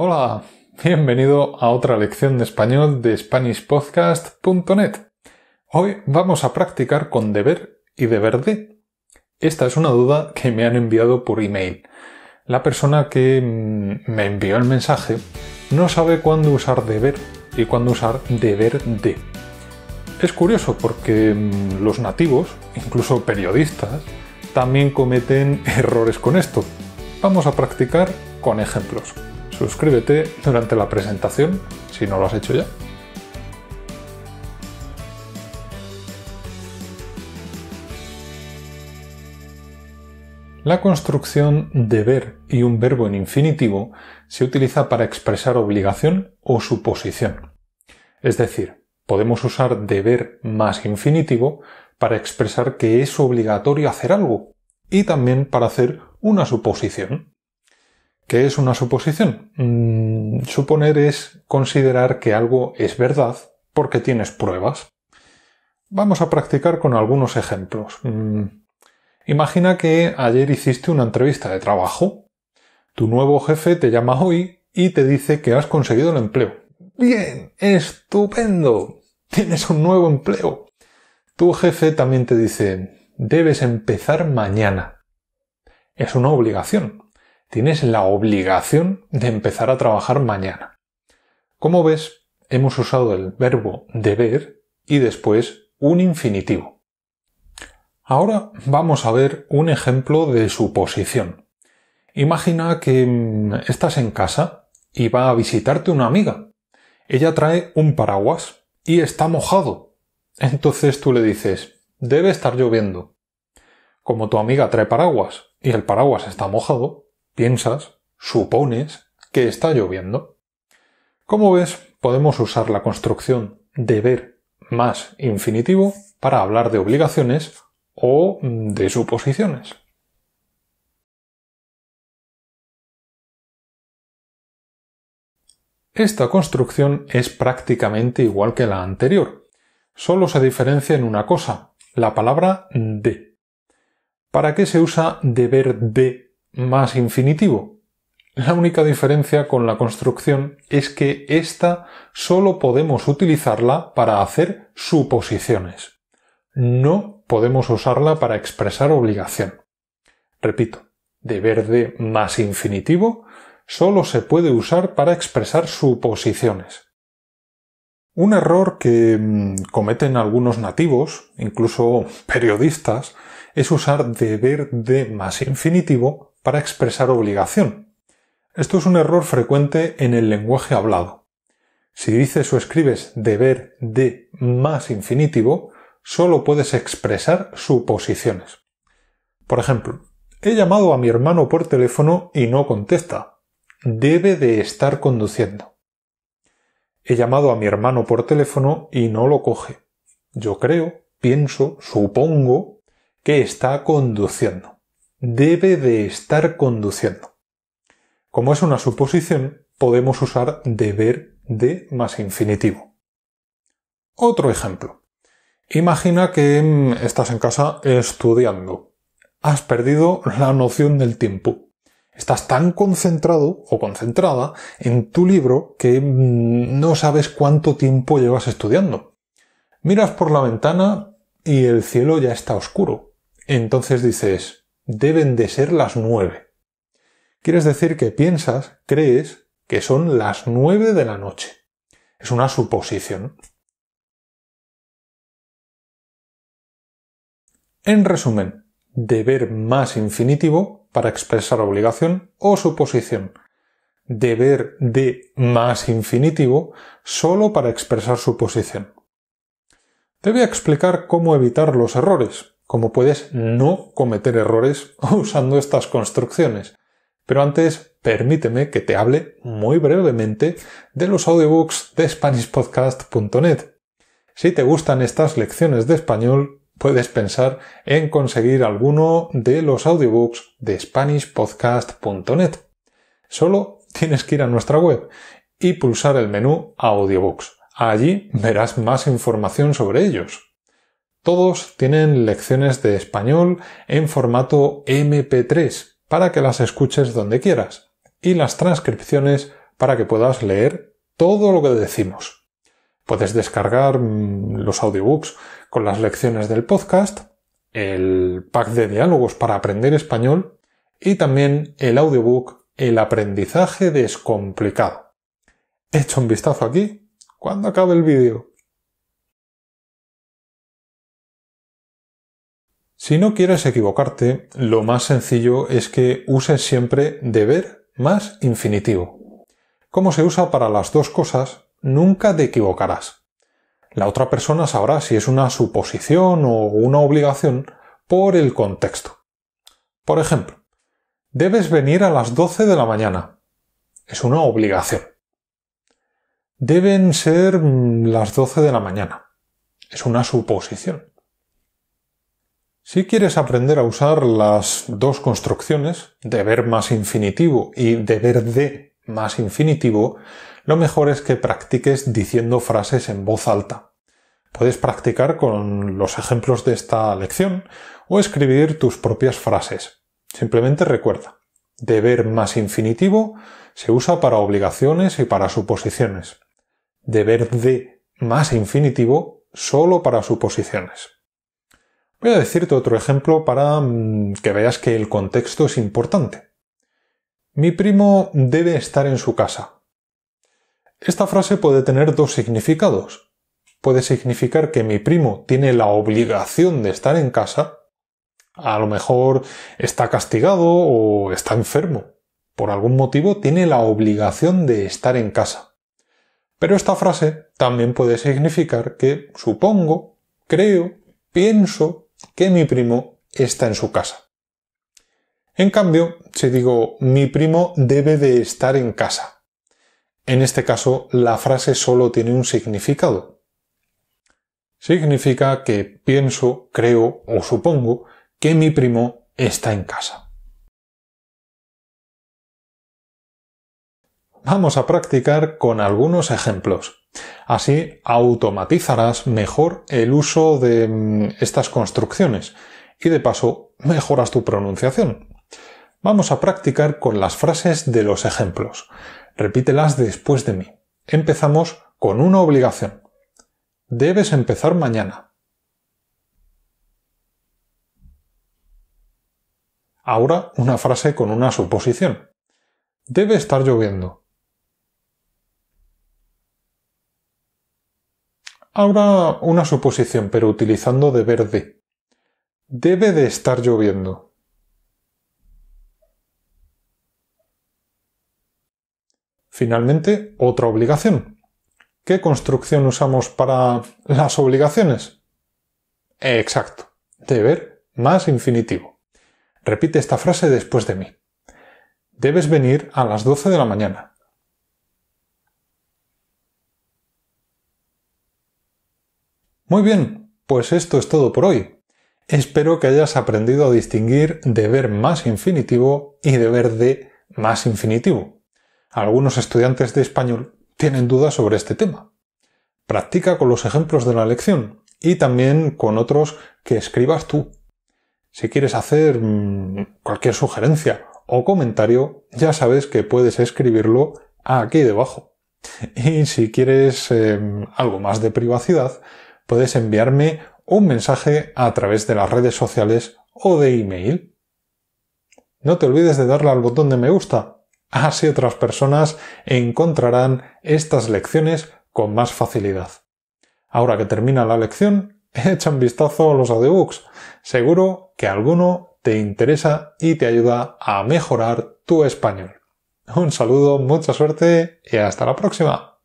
Hola, bienvenido a otra lección de español de SpanishPodcast.net. Hoy vamos a practicar con deber y deber de. Esta es una duda que me han enviado por email. La persona que mm, me envió el mensaje no sabe cuándo usar deber y cuándo usar deber de. Es curioso porque mm, los nativos, incluso periodistas, también cometen errores con esto. Vamos a practicar con ejemplos. Suscríbete durante la presentación si no lo has hecho ya. La construcción deber y un verbo en infinitivo se utiliza para expresar obligación o suposición. Es decir, podemos usar deber más infinitivo para expresar que es obligatorio hacer algo y también para hacer una suposición. ¿Qué es una suposición? Mm, suponer es considerar que algo es verdad porque tienes pruebas. Vamos a practicar con algunos ejemplos. Mm, imagina que ayer hiciste una entrevista de trabajo. Tu nuevo jefe te llama hoy y te dice que has conseguido el empleo. Bien, estupendo. Tienes un nuevo empleo. Tu jefe también te dice, debes empezar mañana. Es una obligación, tienes la obligación de empezar a trabajar mañana. Como ves, hemos usado el verbo deber y después un infinitivo. Ahora vamos a ver un ejemplo de suposición. Imagina que mm, estás en casa y va a visitarte una amiga. Ella trae un paraguas y está mojado. Entonces tú le dices, debe estar lloviendo. Como tu amiga trae paraguas y el paraguas está mojado, piensas, supones que está lloviendo. Como ves, podemos usar la construcción deber más infinitivo para hablar de obligaciones o de suposiciones. Esta construcción es prácticamente igual que la anterior, solo se diferencia en una cosa, la palabra de. ¿Para qué se usa deber de más infinitivo. La única diferencia con la construcción es que esta solo podemos utilizarla para hacer suposiciones. No podemos usarla para expresar obligación. Repito, deber de más infinitivo solo se puede usar para expresar suposiciones. Un error que mm, cometen algunos nativos, incluso periodistas, es usar deber de más infinitivo para expresar obligación. Esto es un error frecuente en el lenguaje hablado. Si dices o escribes deber de más infinitivo, solo puedes expresar suposiciones. Por ejemplo, he llamado a mi hermano por teléfono y no contesta. Debe de estar conduciendo. He llamado a mi hermano por teléfono y no lo coge. Yo creo, pienso, supongo que está conduciendo debe de estar conduciendo. Como es una suposición, podemos usar deber de más infinitivo. Otro ejemplo. Imagina que mm, estás en casa estudiando. Has perdido la noción del tiempo. Estás tan concentrado o concentrada en tu libro que mm, no sabes cuánto tiempo llevas estudiando. Miras por la ventana y el cielo ya está oscuro. Entonces dices, deben de ser las nueve. Quieres decir que piensas, crees, que son las nueve de la noche. Es una suposición. En resumen, deber más infinitivo para expresar obligación o suposición. Deber de más infinitivo solo para expresar suposición. Te voy a explicar cómo evitar los errores, cómo puedes no cometer errores usando estas construcciones. Pero antes, permíteme que te hable muy brevemente de los audiobooks de SpanishPodcast.net. Si te gustan estas lecciones de español, puedes pensar en conseguir alguno de los audiobooks de SpanishPodcast.net. Solo tienes que ir a nuestra web y pulsar el menú Audiobooks. Allí verás más información sobre ellos. Todos tienen lecciones de español en formato MP3 para que las escuches donde quieras y las transcripciones para que puedas leer todo lo que decimos. Puedes descargar mm, los audiobooks con las lecciones del podcast, el pack de diálogos para aprender español y también el audiobook El aprendizaje descomplicado. Hecho un vistazo aquí cuando acabe el vídeo. Si no quieres equivocarte, lo más sencillo es que uses siempre deber más infinitivo. Como se usa para las dos cosas, nunca te equivocarás. La otra persona sabrá si es una suposición o una obligación por el contexto. Por ejemplo, debes venir a las 12 de la mañana. Es una obligación. Deben ser mm, las 12 de la mañana. Es una suposición. Si quieres aprender a usar las dos construcciones, deber más infinitivo y deber de más infinitivo, lo mejor es que practiques diciendo frases en voz alta. Puedes practicar con los ejemplos de esta lección o escribir tus propias frases. Simplemente recuerda, deber más infinitivo se usa para obligaciones y para suposiciones. Deber de más infinitivo solo para suposiciones. Voy a decirte otro ejemplo para mm, que veas que el contexto es importante. Mi primo debe estar en su casa. Esta frase puede tener dos significados. Puede significar que mi primo tiene la obligación de estar en casa. A lo mejor está castigado o está enfermo. Por algún motivo tiene la obligación de estar en casa. Pero esta frase también puede significar que supongo, creo, pienso que mi primo está en su casa. En cambio, si digo mi primo debe de estar en casa, en este caso la frase solo tiene un significado. Significa que pienso, creo o supongo que mi primo está en casa. vamos a practicar con algunos ejemplos. Así automatizarás mejor el uso de mm, estas construcciones y de paso mejoras tu pronunciación. Vamos a practicar con las frases de los ejemplos. Repítelas después de mí. Empezamos con una obligación. Debes empezar mañana. Ahora una frase con una suposición. Debe estar lloviendo. Ahora una suposición, pero utilizando deber de. Debe de estar lloviendo. Finalmente, otra obligación. ¿Qué construcción usamos para las obligaciones? Exacto. Deber más infinitivo. Repite esta frase después de mí. Debes venir a las 12 de la mañana. Muy bien, pues esto es todo por hoy. Espero que hayas aprendido a distinguir deber más infinitivo y deber de más infinitivo. Algunos estudiantes de español tienen dudas sobre este tema. Practica con los ejemplos de la lección y también con otros que escribas tú. Si quieres hacer mm, cualquier sugerencia o comentario, ya sabes que puedes escribirlo aquí debajo. Y si quieres em, algo más de privacidad, puedes enviarme un mensaje a través de las redes sociales o de email. No te olvides de darle al botón de me gusta. Así otras personas encontrarán estas lecciones con más facilidad. Ahora que termina la lección, echa un vistazo a los audiobooks. Seguro que alguno te interesa y te ayuda a mejorar tu español. Un saludo, mucha suerte y hasta la próxima.